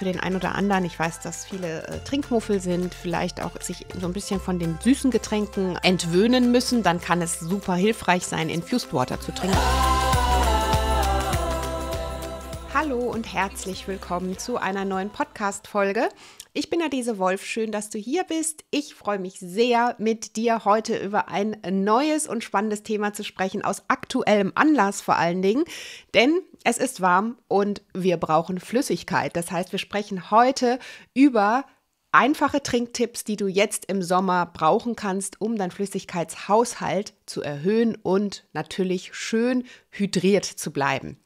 für den einen oder anderen, ich weiß, dass viele äh, Trinkmuffel sind, vielleicht auch sich so ein bisschen von den süßen Getränken entwöhnen müssen, dann kann es super hilfreich sein, Infused Water zu trinken. Hallo und herzlich willkommen zu einer neuen Podcast-Folge. Ich bin Adese Wolf, schön, dass du hier bist. Ich freue mich sehr, mit dir heute über ein neues und spannendes Thema zu sprechen, aus aktuellem Anlass vor allen Dingen, denn es ist warm und wir brauchen Flüssigkeit. Das heißt, wir sprechen heute über einfache Trinktipps, die du jetzt im Sommer brauchen kannst, um deinen Flüssigkeitshaushalt zu erhöhen und natürlich schön hydriert zu bleiben.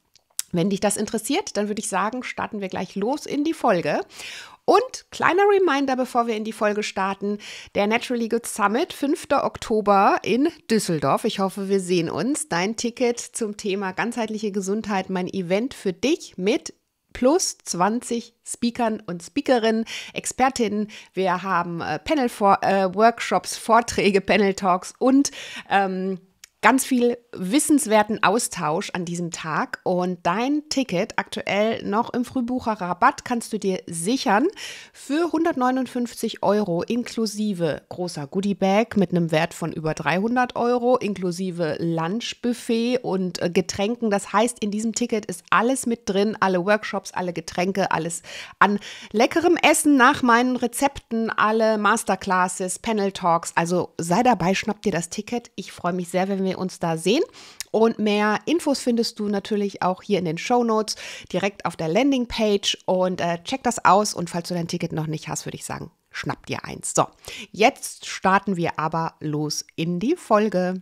Wenn dich das interessiert, dann würde ich sagen, starten wir gleich los in die Folge. Und kleiner Reminder, bevor wir in die Folge starten, der Naturally Good Summit, 5. Oktober in Düsseldorf. Ich hoffe, wir sehen uns. Dein Ticket zum Thema ganzheitliche Gesundheit, mein Event für dich mit plus 20 Speakern und Speakerinnen, Expertinnen. Wir haben äh, Panel-Workshops, äh, Vorträge, Panel-Talks und ähm, ganz viel wissenswerten Austausch an diesem Tag. Und dein Ticket aktuell noch im Frühbucherrabatt kannst du dir sichern für 159 Euro inklusive großer Goodiebag mit einem Wert von über 300 Euro, inklusive Lunchbuffet und äh, Getränken. Das heißt, in diesem Ticket ist alles mit drin, alle Workshops, alle Getränke, alles an leckerem Essen nach meinen Rezepten, alle Masterclasses, Panel Talks. Also sei dabei, schnapp dir das Ticket. Ich freue mich sehr, wenn wir wir uns da sehen. Und mehr Infos findest du natürlich auch hier in den Show Notes direkt auf der Landingpage. Und äh, check das aus. Und falls du dein Ticket noch nicht hast, würde ich sagen, schnapp dir eins. So, jetzt starten wir aber los in die Folge.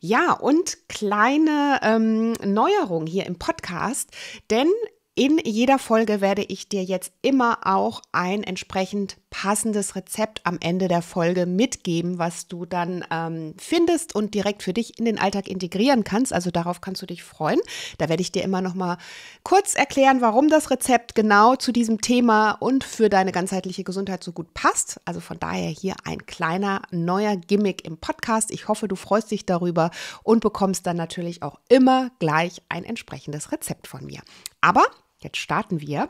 Ja, und kleine ähm, Neuerung hier im Podcast, denn in jeder Folge werde ich dir jetzt immer auch ein entsprechend passendes Rezept am Ende der Folge mitgeben, was du dann ähm, findest und direkt für dich in den Alltag integrieren kannst. Also darauf kannst du dich freuen. Da werde ich dir immer noch mal kurz erklären, warum das Rezept genau zu diesem Thema und für deine ganzheitliche Gesundheit so gut passt. Also von daher hier ein kleiner neuer Gimmick im Podcast. Ich hoffe, du freust dich darüber und bekommst dann natürlich auch immer gleich ein entsprechendes Rezept von mir. Aber jetzt starten wir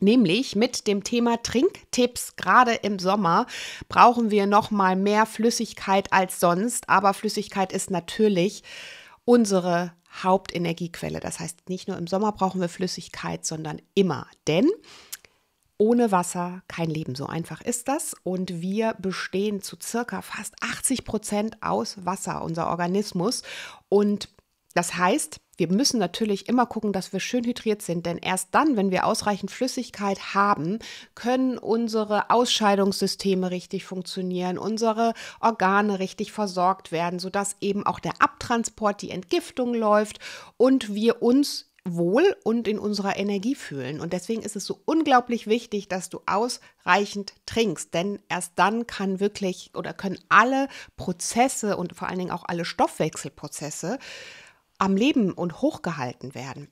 Nämlich mit dem Thema Trinktipps. Gerade im Sommer brauchen wir noch mal mehr Flüssigkeit als sonst, aber Flüssigkeit ist natürlich unsere Hauptenergiequelle. Das heißt, nicht nur im Sommer brauchen wir Flüssigkeit, sondern immer, denn ohne Wasser kein Leben. So einfach ist das. Und wir bestehen zu circa fast 80 Prozent aus Wasser, unser Organismus. Und das heißt, wir müssen natürlich immer gucken, dass wir schön hydriert sind, denn erst dann, wenn wir ausreichend Flüssigkeit haben, können unsere Ausscheidungssysteme richtig funktionieren, unsere Organe richtig versorgt werden, sodass eben auch der Abtransport, die Entgiftung läuft und wir uns wohl und in unserer Energie fühlen. Und deswegen ist es so unglaublich wichtig, dass du ausreichend trinkst, denn erst dann kann wirklich oder können alle Prozesse und vor allen Dingen auch alle Stoffwechselprozesse am Leben und hochgehalten werden.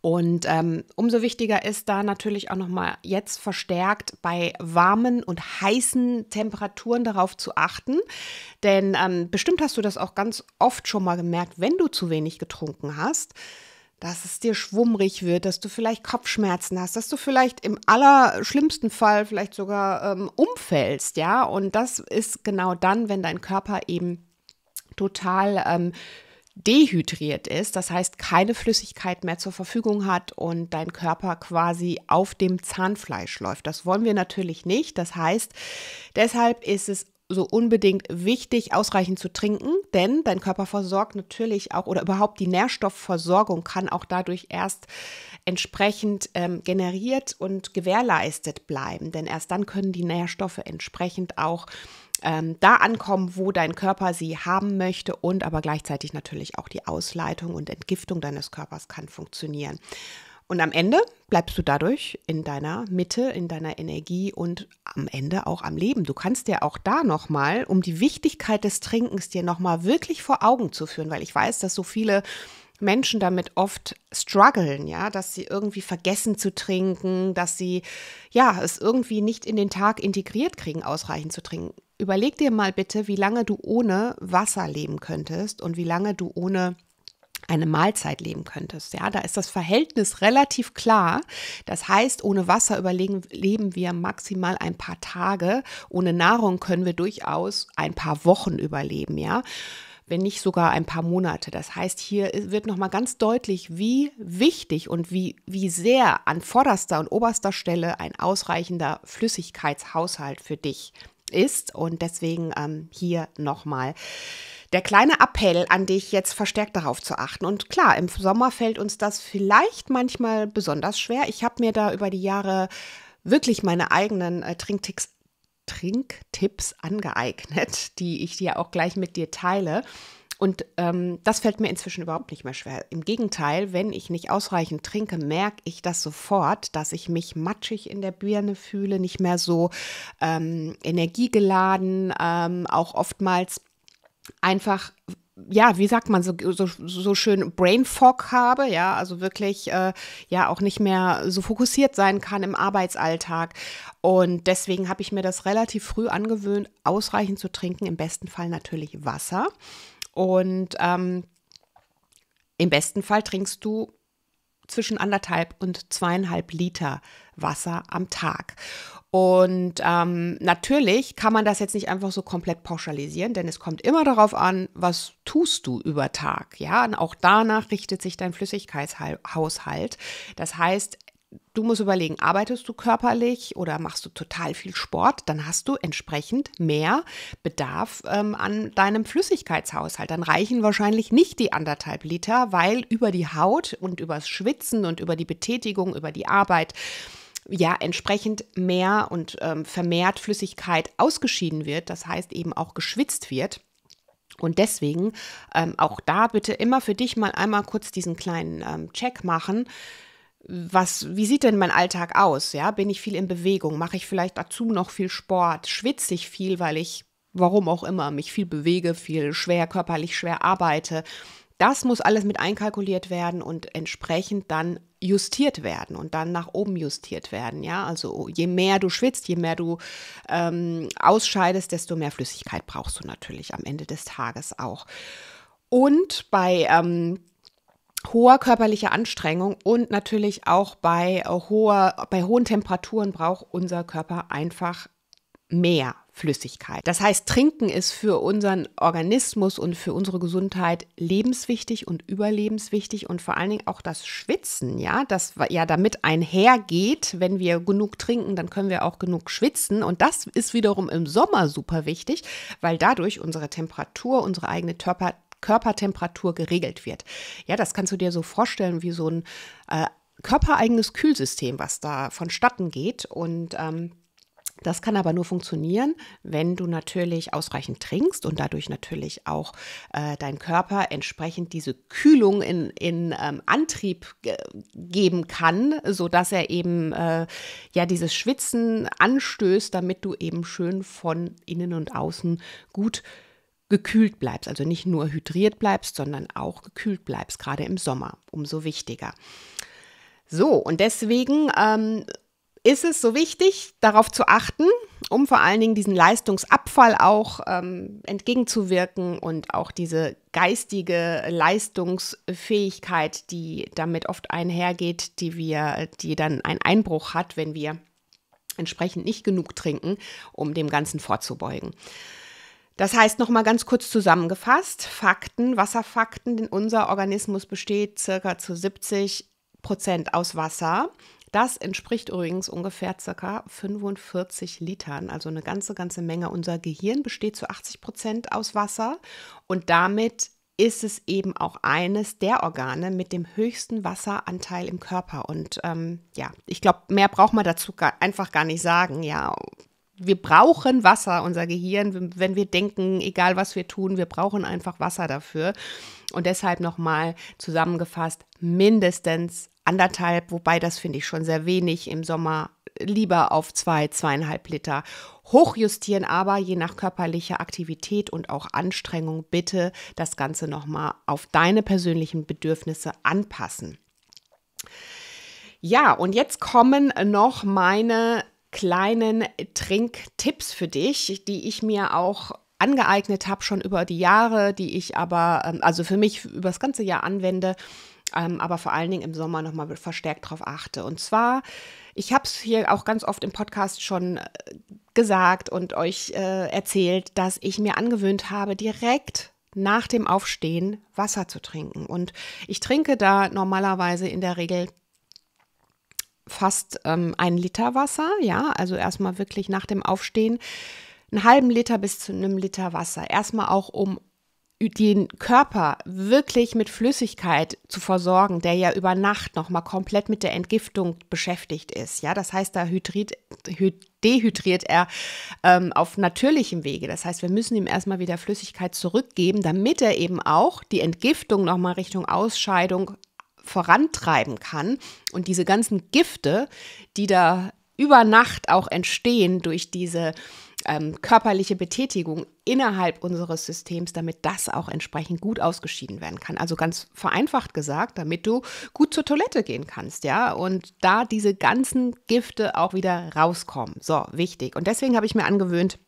Und ähm, umso wichtiger ist da natürlich auch nochmal jetzt verstärkt bei warmen und heißen Temperaturen darauf zu achten. Denn ähm, bestimmt hast du das auch ganz oft schon mal gemerkt, wenn du zu wenig getrunken hast, dass es dir schwummrig wird, dass du vielleicht Kopfschmerzen hast, dass du vielleicht im allerschlimmsten Fall vielleicht sogar ähm, umfällst, ja. Und das ist genau dann, wenn dein Körper eben total ähm, dehydriert ist, das heißt keine Flüssigkeit mehr zur Verfügung hat und dein Körper quasi auf dem Zahnfleisch läuft. Das wollen wir natürlich nicht. Das heißt, deshalb ist es so unbedingt wichtig, ausreichend zu trinken, denn dein Körper versorgt natürlich auch oder überhaupt die Nährstoffversorgung kann auch dadurch erst entsprechend ähm, generiert und gewährleistet bleiben, denn erst dann können die Nährstoffe entsprechend auch äh, ähm, da ankommen, wo dein Körper sie haben möchte und aber gleichzeitig natürlich auch die Ausleitung und Entgiftung deines Körpers kann funktionieren. Und am Ende bleibst du dadurch in deiner Mitte, in deiner Energie und am Ende auch am Leben. Du kannst dir auch da nochmal, um die Wichtigkeit des Trinkens dir nochmal wirklich vor Augen zu führen, weil ich weiß, dass so viele Menschen damit oft strugglen, ja, dass sie irgendwie vergessen zu trinken, dass sie ja es irgendwie nicht in den Tag integriert kriegen, ausreichend zu trinken. Überleg dir mal bitte, wie lange du ohne Wasser leben könntest und wie lange du ohne eine Mahlzeit leben könntest. Ja, da ist das Verhältnis relativ klar. Das heißt, ohne Wasser überlegen, leben wir maximal ein paar Tage. Ohne Nahrung können wir durchaus ein paar Wochen überleben. Ja, wenn nicht sogar ein paar Monate. Das heißt, hier wird nochmal ganz deutlich, wie wichtig und wie, wie sehr an vorderster und oberster Stelle ein ausreichender Flüssigkeitshaushalt für dich ist ist. Und deswegen ähm, hier nochmal der kleine Appell an dich, jetzt verstärkt darauf zu achten. Und klar, im Sommer fällt uns das vielleicht manchmal besonders schwer. Ich habe mir da über die Jahre wirklich meine eigenen äh, Trinktipps, Trinktipps angeeignet, die ich dir auch gleich mit dir teile und ähm, das fällt mir inzwischen überhaupt nicht mehr schwer. Im Gegenteil, wenn ich nicht ausreichend trinke, merke ich das sofort, dass ich mich matschig in der Birne fühle, nicht mehr so ähm, energiegeladen, ähm, auch oftmals einfach ja, wie sagt man so, so, so schön, Brain Fog habe, ja, also wirklich äh, ja auch nicht mehr so fokussiert sein kann im Arbeitsalltag. Und deswegen habe ich mir das relativ früh angewöhnt, ausreichend zu trinken, im besten Fall natürlich Wasser. Und ähm, im besten Fall trinkst du zwischen anderthalb und zweieinhalb Liter Wasser am Tag. Und ähm, natürlich kann man das jetzt nicht einfach so komplett pauschalisieren, denn es kommt immer darauf an, was tust du über Tag. Ja, und auch danach richtet sich dein Flüssigkeitshaushalt. Das heißt, du musst überlegen, arbeitest du körperlich oder machst du total viel Sport, dann hast du entsprechend mehr Bedarf ähm, an deinem Flüssigkeitshaushalt. Dann reichen wahrscheinlich nicht die anderthalb Liter, weil über die Haut und übers Schwitzen und über die Betätigung, über die Arbeit ja entsprechend mehr und ähm, vermehrt Flüssigkeit ausgeschieden wird, das heißt eben auch geschwitzt wird. Und deswegen ähm, auch da bitte immer für dich mal einmal kurz diesen kleinen ähm, Check machen was, wie sieht denn mein Alltag aus? Ja, bin ich viel in Bewegung? Mache ich vielleicht dazu noch viel Sport? Schwitze ich viel, weil ich, warum auch immer, mich viel bewege, viel schwer, körperlich schwer arbeite? Das muss alles mit einkalkuliert werden und entsprechend dann justiert werden und dann nach oben justiert werden. Ja, also oh, je mehr du schwitzt, je mehr du ähm, ausscheidest, desto mehr Flüssigkeit brauchst du natürlich am Ende des Tages auch. Und bei ähm, hoher körperlicher Anstrengung und natürlich auch bei, äh, hoher, bei hohen Temperaturen braucht unser Körper einfach mehr Flüssigkeit. Das heißt, Trinken ist für unseren Organismus und für unsere Gesundheit lebenswichtig und überlebenswichtig und vor allen Dingen auch das Schwitzen, ja, das ja damit einhergeht, wenn wir genug trinken, dann können wir auch genug schwitzen und das ist wiederum im Sommer super wichtig, weil dadurch unsere Temperatur, unsere eigene Körper Körpertemperatur geregelt wird. Ja, das kannst du dir so vorstellen wie so ein äh, körpereigenes Kühlsystem, was da vonstatten geht. Und ähm, das kann aber nur funktionieren, wenn du natürlich ausreichend trinkst und dadurch natürlich auch äh, dein Körper entsprechend diese Kühlung in, in ähm, Antrieb ge geben kann, sodass er eben äh, ja dieses Schwitzen anstößt, damit du eben schön von innen und außen gut gekühlt bleibst, also nicht nur hydriert bleibst, sondern auch gekühlt bleibst, gerade im Sommer, umso wichtiger. So, und deswegen ähm, ist es so wichtig, darauf zu achten, um vor allen Dingen diesen Leistungsabfall auch ähm, entgegenzuwirken und auch diese geistige Leistungsfähigkeit, die damit oft einhergeht, die wir, die dann einen Einbruch hat, wenn wir entsprechend nicht genug trinken, um dem Ganzen vorzubeugen. Das heißt, nochmal ganz kurz zusammengefasst, Fakten, Wasserfakten, denn unser Organismus besteht circa zu 70 Prozent aus Wasser. Das entspricht übrigens ungefähr circa 45 Litern, also eine ganze, ganze Menge. Unser Gehirn besteht zu 80 Prozent aus Wasser und damit ist es eben auch eines der Organe mit dem höchsten Wasseranteil im Körper. Und ähm, ja, ich glaube, mehr braucht man dazu gar, einfach gar nicht sagen. Ja, wir brauchen Wasser, unser Gehirn, wenn wir denken, egal was wir tun, wir brauchen einfach Wasser dafür. Und deshalb nochmal zusammengefasst, mindestens anderthalb, wobei das finde ich schon sehr wenig im Sommer, lieber auf zwei, zweieinhalb Liter hochjustieren, aber je nach körperlicher Aktivität und auch Anstrengung bitte das Ganze nochmal auf deine persönlichen Bedürfnisse anpassen. Ja, und jetzt kommen noch meine kleinen Trinktipps für dich, die ich mir auch angeeignet habe schon über die Jahre, die ich aber, ähm, also für mich über das ganze Jahr anwende, ähm, aber vor allen Dingen im Sommer nochmal verstärkt darauf achte. Und zwar, ich habe es hier auch ganz oft im Podcast schon äh, gesagt und euch äh, erzählt, dass ich mir angewöhnt habe, direkt nach dem Aufstehen Wasser zu trinken. Und ich trinke da normalerweise in der Regel fast ähm, einen Liter Wasser, ja, also erstmal wirklich nach dem Aufstehen einen halben Liter bis zu einem Liter Wasser. Erstmal auch, um den Körper wirklich mit Flüssigkeit zu versorgen, der ja über Nacht nochmal komplett mit der Entgiftung beschäftigt ist. Ja, das heißt, da hydriert, dehydriert er ähm, auf natürlichem Wege. Das heißt, wir müssen ihm erstmal wieder Flüssigkeit zurückgeben, damit er eben auch die Entgiftung nochmal Richtung Ausscheidung vorantreiben kann. Und diese ganzen Gifte, die da über Nacht auch entstehen durch diese ähm, körperliche Betätigung innerhalb unseres Systems, damit das auch entsprechend gut ausgeschieden werden kann. Also ganz vereinfacht gesagt, damit du gut zur Toilette gehen kannst, ja, und da diese ganzen Gifte auch wieder rauskommen. So, wichtig. Und deswegen habe ich mir angewöhnt,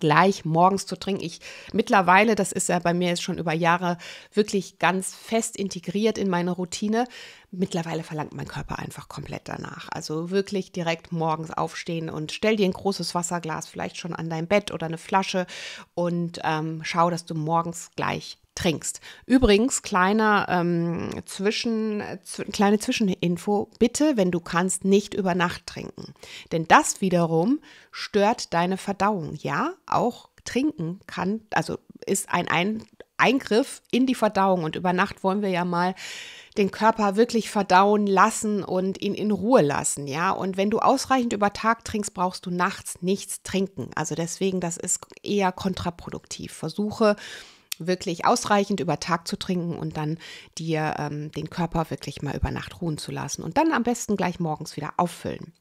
gleich morgens zu trinken. Ich mittlerweile, das ist ja bei mir jetzt schon über Jahre wirklich ganz fest integriert in meine Routine. Mittlerweile verlangt mein Körper einfach komplett danach. Also wirklich direkt morgens aufstehen und stell dir ein großes Wasserglas vielleicht schon an dein Bett oder eine Flasche und ähm, schau, dass du morgens gleich trinkst. Übrigens, kleiner, ähm, zwischen, zw kleine Zwischeninfo, bitte, wenn du kannst, nicht über Nacht trinken. Denn das wiederum stört deine Verdauung. Ja, auch trinken kann, also ist ein, ein Eingriff in die Verdauung. Und über Nacht wollen wir ja mal den Körper wirklich verdauen lassen und ihn in Ruhe lassen, ja. Und wenn du ausreichend über Tag trinkst, brauchst du nachts nichts trinken. Also deswegen, das ist eher kontraproduktiv. Versuche wirklich ausreichend über Tag zu trinken und dann dir ähm, den Körper wirklich mal über Nacht ruhen zu lassen und dann am besten gleich morgens wieder auffüllen.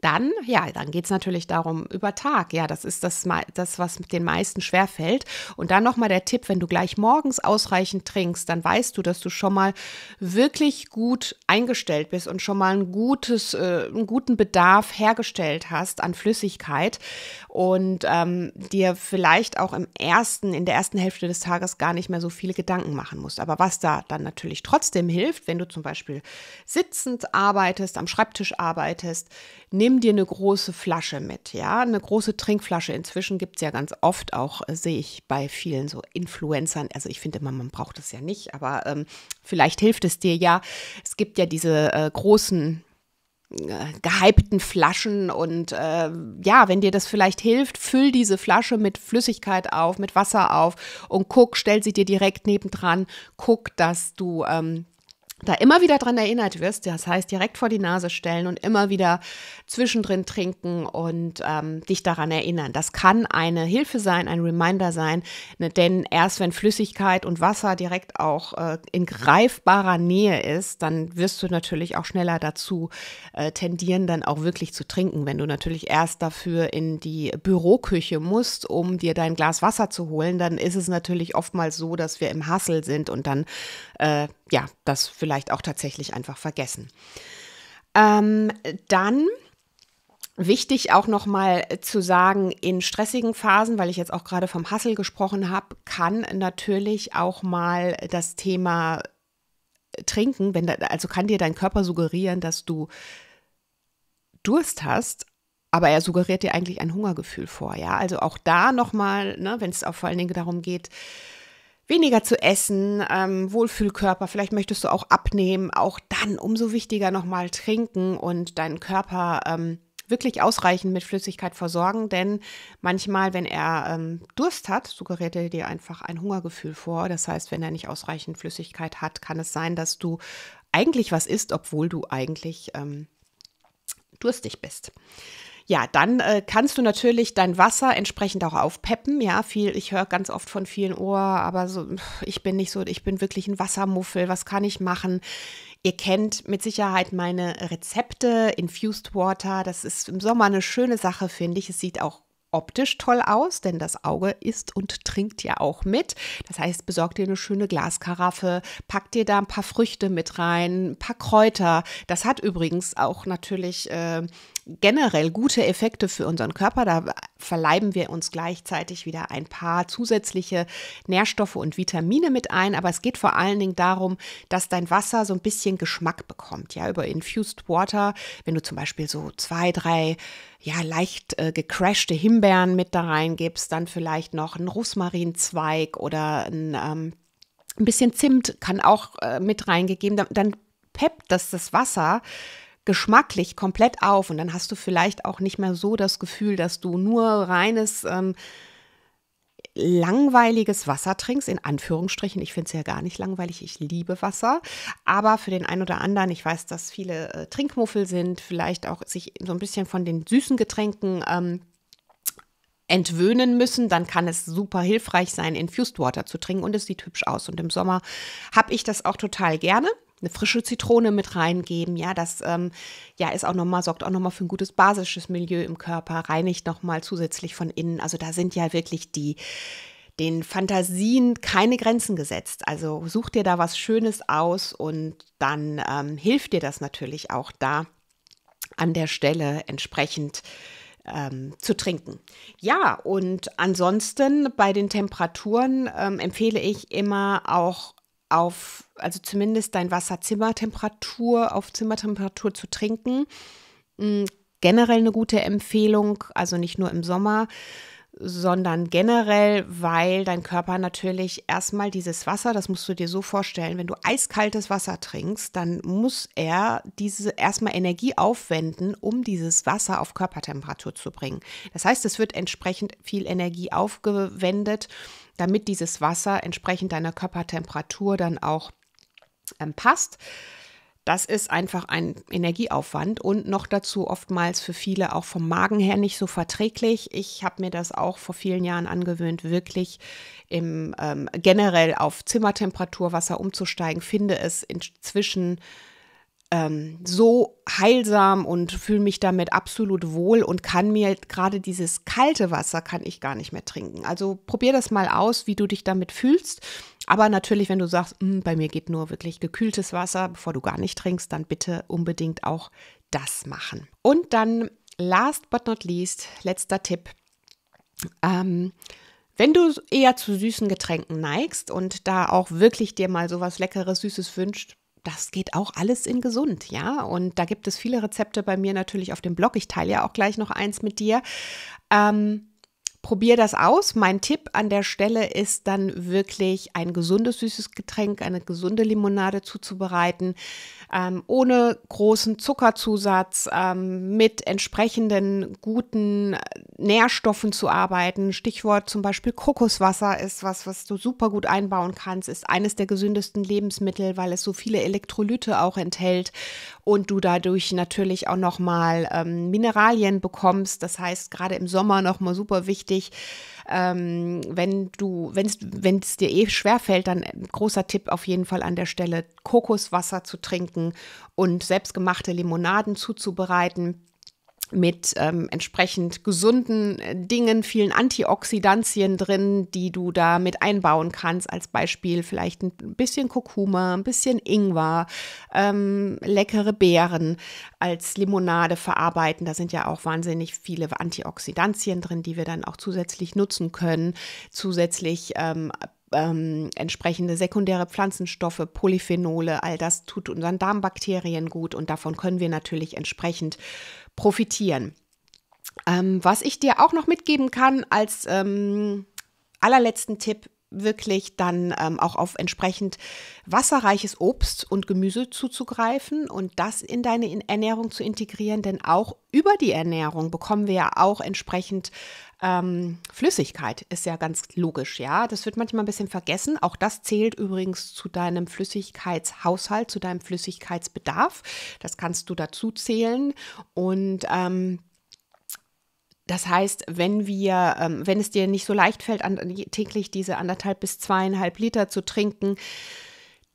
Dann, ja, dann geht es natürlich darum, über Tag. Ja, das ist das, das was den meisten schwerfällt. Und dann nochmal der Tipp, wenn du gleich morgens ausreichend trinkst, dann weißt du, dass du schon mal wirklich gut eingestellt bist und schon mal ein gutes, äh, einen guten Bedarf hergestellt hast an Flüssigkeit und ähm, dir vielleicht auch im ersten, in der ersten Hälfte des Tages gar nicht mehr so viele Gedanken machen musst. Aber was da dann natürlich trotzdem hilft, wenn du zum Beispiel sitzend arbeitest, am Schreibtisch arbeitest, nimm dir eine große Flasche mit, ja, eine große Trinkflasche. Inzwischen gibt es ja ganz oft auch, äh, sehe ich bei vielen so Influencern, also ich finde immer, man braucht es ja nicht, aber ähm, vielleicht hilft es dir ja. Es gibt ja diese äh, großen äh, gehypten Flaschen und äh, ja, wenn dir das vielleicht hilft, füll diese Flasche mit Flüssigkeit auf, mit Wasser auf und guck, stell sie dir direkt nebendran, guck, dass du ähm, da immer wieder dran erinnert wirst, das heißt direkt vor die Nase stellen und immer wieder zwischendrin trinken und ähm, dich daran erinnern. Das kann eine Hilfe sein, ein Reminder sein, ne, denn erst wenn Flüssigkeit und Wasser direkt auch äh, in greifbarer Nähe ist, dann wirst du natürlich auch schneller dazu äh, tendieren, dann auch wirklich zu trinken. Wenn du natürlich erst dafür in die Büroküche musst, um dir dein Glas Wasser zu holen, dann ist es natürlich oftmals so, dass wir im Hassel sind und dann äh, ja, das vielleicht auch tatsächlich einfach vergessen. Ähm, dann Wichtig auch nochmal zu sagen, in stressigen Phasen, weil ich jetzt auch gerade vom Hassel gesprochen habe, kann natürlich auch mal das Thema Trinken, wenn da, also kann dir dein Körper suggerieren, dass du Durst hast, aber er suggeriert dir eigentlich ein Hungergefühl vor, ja. Also auch da nochmal, ne, wenn es auch vor allen Dingen darum geht, weniger zu essen, ähm, Wohlfühlkörper, vielleicht möchtest du auch abnehmen, auch dann umso wichtiger nochmal trinken und deinen Körper ähm, wirklich ausreichend mit Flüssigkeit versorgen, denn manchmal, wenn er ähm, Durst hat, suggeriert er dir einfach ein Hungergefühl vor. Das heißt, wenn er nicht ausreichend Flüssigkeit hat, kann es sein, dass du eigentlich was isst, obwohl du eigentlich ähm, durstig bist. Ja, dann äh, kannst du natürlich dein Wasser entsprechend auch aufpeppen. Ja, viel, ich höre ganz oft von vielen Ohr, aber so, ich bin nicht so, ich bin wirklich ein Wassermuffel, was kann ich machen? Ihr kennt mit Sicherheit meine Rezepte, Infused Water, das ist im Sommer eine schöne Sache, finde ich. Es sieht auch optisch toll aus, denn das Auge isst und trinkt ja auch mit. Das heißt, besorgt dir eine schöne Glaskaraffe, packt dir da ein paar Früchte mit rein, ein paar Kräuter. Das hat übrigens auch natürlich äh, generell gute Effekte für unseren Körper. Da verleiben wir uns gleichzeitig wieder ein paar zusätzliche Nährstoffe und Vitamine mit ein. Aber es geht vor allen Dingen darum, dass dein Wasser so ein bisschen Geschmack bekommt. Ja, über Infused Water, wenn du zum Beispiel so zwei, drei ja, leicht äh, gecrashte Himbeeren mit da reingibst, dann vielleicht noch einen Rosmarinzweig oder ein, ähm, ein bisschen Zimt kann auch äh, mit reingegeben, dann, dann peppt das das Wasser geschmacklich komplett auf und dann hast du vielleicht auch nicht mehr so das Gefühl, dass du nur reines ähm, langweiliges Wasser trinkst, in Anführungsstrichen. Ich finde es ja gar nicht langweilig, ich liebe Wasser. Aber für den einen oder anderen, ich weiß, dass viele äh, Trinkmuffel sind, vielleicht auch sich so ein bisschen von den süßen Getränken ähm, entwöhnen müssen, dann kann es super hilfreich sein, Infused Water zu trinken und es sieht hübsch aus. Und im Sommer habe ich das auch total gerne eine frische Zitrone mit reingeben. Ja, das ähm, ja, ist auch nochmal, sorgt auch nochmal für ein gutes basisches Milieu im Körper, reinigt nochmal zusätzlich von innen. Also da sind ja wirklich die den Fantasien keine Grenzen gesetzt. Also such dir da was Schönes aus und dann ähm, hilft dir das natürlich auch da an der Stelle entsprechend ähm, zu trinken. Ja, und ansonsten bei den Temperaturen ähm, empfehle ich immer auch auf, also zumindest dein Wasser Zimmertemperatur, auf Zimmertemperatur zu trinken. Mm, generell eine gute Empfehlung, also nicht nur im Sommer sondern generell, weil dein Körper natürlich erstmal dieses Wasser, das musst du dir so vorstellen, wenn du eiskaltes Wasser trinkst, dann muss er diese erstmal Energie aufwenden, um dieses Wasser auf Körpertemperatur zu bringen. Das heißt, es wird entsprechend viel Energie aufgewendet, damit dieses Wasser entsprechend deiner Körpertemperatur dann auch ähm, passt. Das ist einfach ein Energieaufwand und noch dazu oftmals für viele auch vom Magen her nicht so verträglich. Ich habe mir das auch vor vielen Jahren angewöhnt, wirklich im, ähm, generell auf Zimmertemperatur Wasser umzusteigen, finde es inzwischen ähm, so heilsam und fühle mich damit absolut wohl und kann mir gerade dieses kalte Wasser kann ich gar nicht mehr trinken. Also probier das mal aus, wie du dich damit fühlst. Aber natürlich, wenn du sagst, hm, bei mir geht nur wirklich gekühltes Wasser, bevor du gar nicht trinkst, dann bitte unbedingt auch das machen. Und dann last but not least, letzter Tipp. Ähm, wenn du eher zu süßen Getränken neigst und da auch wirklich dir mal sowas leckeres, süßes wünscht, das geht auch alles in gesund, ja. Und da gibt es viele Rezepte bei mir natürlich auf dem Blog. Ich teile ja auch gleich noch eins mit dir. Ähm, probier das aus. Mein Tipp an der Stelle ist dann wirklich ein gesundes, süßes Getränk, eine gesunde Limonade zuzubereiten, ähm, ohne großen Zuckerzusatz, ähm, mit entsprechenden guten äh, Nährstoffen zu arbeiten. Stichwort zum Beispiel Kokoswasser ist was, was du super gut einbauen kannst, ist eines der gesündesten Lebensmittel, weil es so viele Elektrolyte auch enthält und du dadurch natürlich auch nochmal ähm, Mineralien bekommst. Das heißt, gerade im Sommer nochmal super wichtig wichtig. Ähm, wenn du, wenn es dir eh schwerfällt, dann ein äh, großer Tipp auf jeden Fall an der Stelle, Kokoswasser zu trinken und selbstgemachte Limonaden zuzubereiten mit ähm, entsprechend gesunden äh, Dingen, vielen Antioxidantien drin, die du da mit einbauen kannst. Als Beispiel vielleicht ein bisschen Kurkuma, ein bisschen Ingwer, ähm, leckere Beeren als Limonade verarbeiten. Da sind ja auch wahnsinnig viele Antioxidantien drin, die wir dann auch zusätzlich nutzen können. Zusätzlich ähm, ähm, entsprechende sekundäre Pflanzenstoffe, Polyphenole, all das tut unseren Darmbakterien gut und davon können wir natürlich entsprechend profitieren. Ähm, was ich dir auch noch mitgeben kann als ähm, allerletzten Tipp wirklich dann ähm, auch auf entsprechend wasserreiches Obst und Gemüse zuzugreifen und das in deine Ernährung zu integrieren, denn auch über die Ernährung bekommen wir ja auch entsprechend ähm, Flüssigkeit, ist ja ganz logisch, ja. Das wird manchmal ein bisschen vergessen. Auch das zählt übrigens zu deinem Flüssigkeitshaushalt, zu deinem Flüssigkeitsbedarf. Das kannst du dazu zählen und ähm, das heißt, wenn wir, ähm, wenn es dir nicht so leicht fällt, täglich diese anderthalb bis zweieinhalb Liter zu trinken,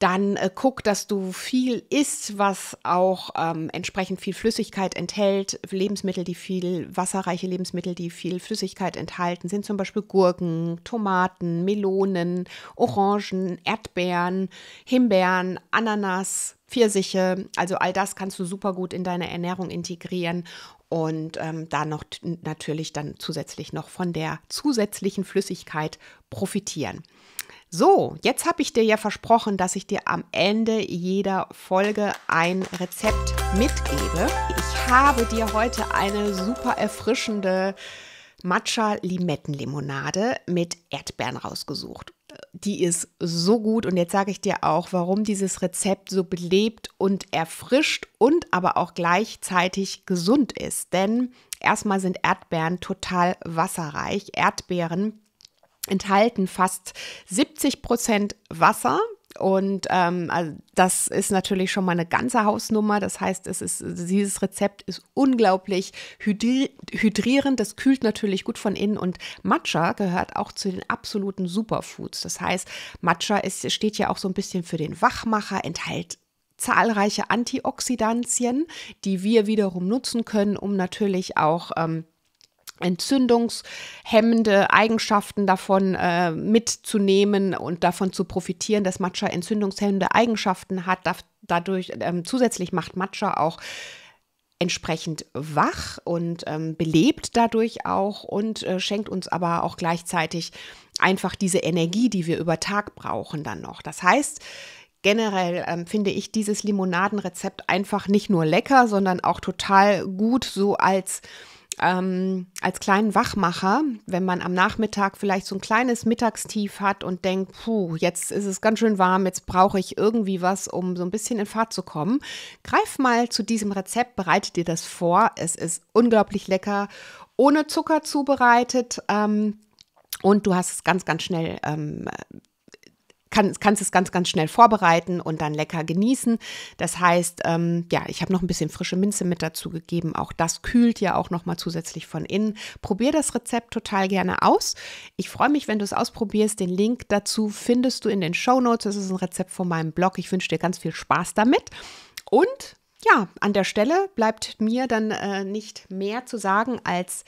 dann äh, guck, dass du viel isst, was auch ähm, entsprechend viel Flüssigkeit enthält. Lebensmittel, die viel, wasserreiche Lebensmittel, die viel Flüssigkeit enthalten, sind zum Beispiel Gurken, Tomaten, Melonen, Orangen, Erdbeeren, Himbeeren, Ananas, Pfirsiche. Also all das kannst du super gut in deine Ernährung integrieren und ähm, da noch natürlich dann zusätzlich noch von der zusätzlichen Flüssigkeit profitieren. So, jetzt habe ich dir ja versprochen, dass ich dir am Ende jeder Folge ein Rezept mitgebe. Ich habe dir heute eine super erfrischende Matcha-Limettenlimonade mit Erdbeeren rausgesucht. Die ist so gut und jetzt sage ich dir auch, warum dieses Rezept so belebt und erfrischt und aber auch gleichzeitig gesund ist. Denn erstmal sind Erdbeeren total wasserreich. Erdbeeren enthalten fast 70 Prozent Wasser. Und ähm, also das ist natürlich schon mal eine ganze Hausnummer. Das heißt, es ist, dieses Rezept ist unglaublich hydri hydrierend. Das kühlt natürlich gut von innen. Und Matcha gehört auch zu den absoluten Superfoods. Das heißt, Matcha ist, steht ja auch so ein bisschen für den Wachmacher, enthält zahlreiche Antioxidantien, die wir wiederum nutzen können, um natürlich auch ähm, entzündungshemmende Eigenschaften davon äh, mitzunehmen und davon zu profitieren, dass Matcha entzündungshemmende Eigenschaften hat. Da, dadurch ähm, zusätzlich macht Matcha auch entsprechend wach und ähm, belebt dadurch auch und äh, schenkt uns aber auch gleichzeitig einfach diese Energie, die wir über Tag brauchen dann noch. Das heißt, generell ähm, finde ich dieses Limonadenrezept einfach nicht nur lecker, sondern auch total gut so als äh, ähm, als kleinen Wachmacher, wenn man am Nachmittag vielleicht so ein kleines Mittagstief hat und denkt, puh, jetzt ist es ganz schön warm, jetzt brauche ich irgendwie was, um so ein bisschen in Fahrt zu kommen. Greif mal zu diesem Rezept, bereite dir das vor. Es ist unglaublich lecker, ohne Zucker zubereitet. Ähm, und du hast es ganz, ganz schnell ähm, kann, kannst es ganz, ganz schnell vorbereiten und dann lecker genießen. Das heißt, ähm, ja, ich habe noch ein bisschen frische Minze mit dazu gegeben. Auch das kühlt ja auch nochmal zusätzlich von innen. Probier das Rezept total gerne aus. Ich freue mich, wenn du es ausprobierst. Den Link dazu findest du in den Show Notes. Das ist ein Rezept von meinem Blog. Ich wünsche dir ganz viel Spaß damit. Und ja, an der Stelle bleibt mir dann äh, nicht mehr zu sagen als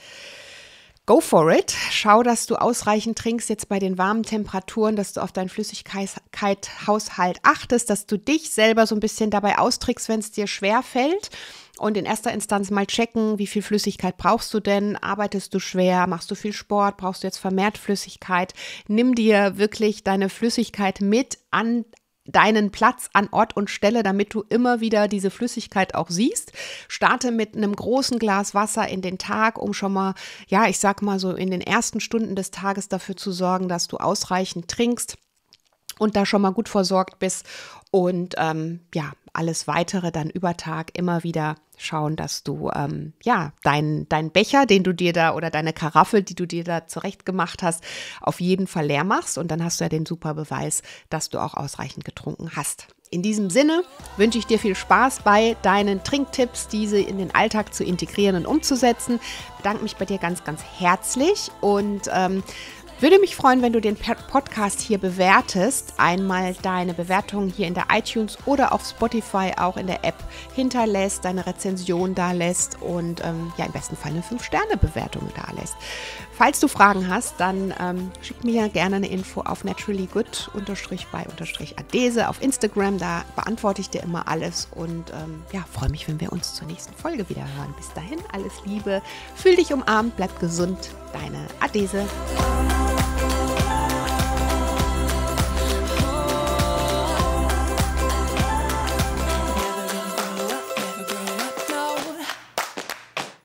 go for it. Schau, dass du ausreichend trinkst jetzt bei den warmen Temperaturen, dass du auf deinen Flüssigkeithaushalt achtest, dass du dich selber so ein bisschen dabei austrickst, wenn es dir schwer fällt. Und in erster Instanz mal checken, wie viel Flüssigkeit brauchst du denn? Arbeitest du schwer? Machst du viel Sport? Brauchst du jetzt vermehrt Flüssigkeit? Nimm dir wirklich deine Flüssigkeit mit an deinen Platz an Ort und Stelle, damit du immer wieder diese Flüssigkeit auch siehst. Starte mit einem großen Glas Wasser in den Tag, um schon mal, ja, ich sag mal so in den ersten Stunden des Tages dafür zu sorgen, dass du ausreichend trinkst und da schon mal gut versorgt bist. Und ähm, ja, alles weitere dann über Tag immer wieder schauen, dass du ähm, ja deinen dein Becher, den du dir da oder deine Karaffel, die du dir da zurecht gemacht hast, auf jeden Fall leer machst und dann hast du ja den super Beweis, dass du auch ausreichend getrunken hast. In diesem Sinne wünsche ich dir viel Spaß bei deinen Trinktipps, diese in den Alltag zu integrieren und umzusetzen. bedanke mich bei dir ganz, ganz herzlich und ähm, würde mich freuen, wenn du den Podcast hier bewertest. Einmal deine Bewertung hier in der iTunes oder auf Spotify auch in der App hinterlässt, deine Rezension da lässt und ähm, ja im besten Fall eine 5-Sterne-Bewertung da lässt. Falls du Fragen hast, dann ähm, schick mir gerne eine Info auf naturallygood-by-adese auf Instagram. Da beantworte ich dir immer alles und ähm, ja, freue mich, wenn wir uns zur nächsten Folge wieder hören. Bis dahin, alles Liebe, fühl dich umarmt, bleib gesund, deine Adese.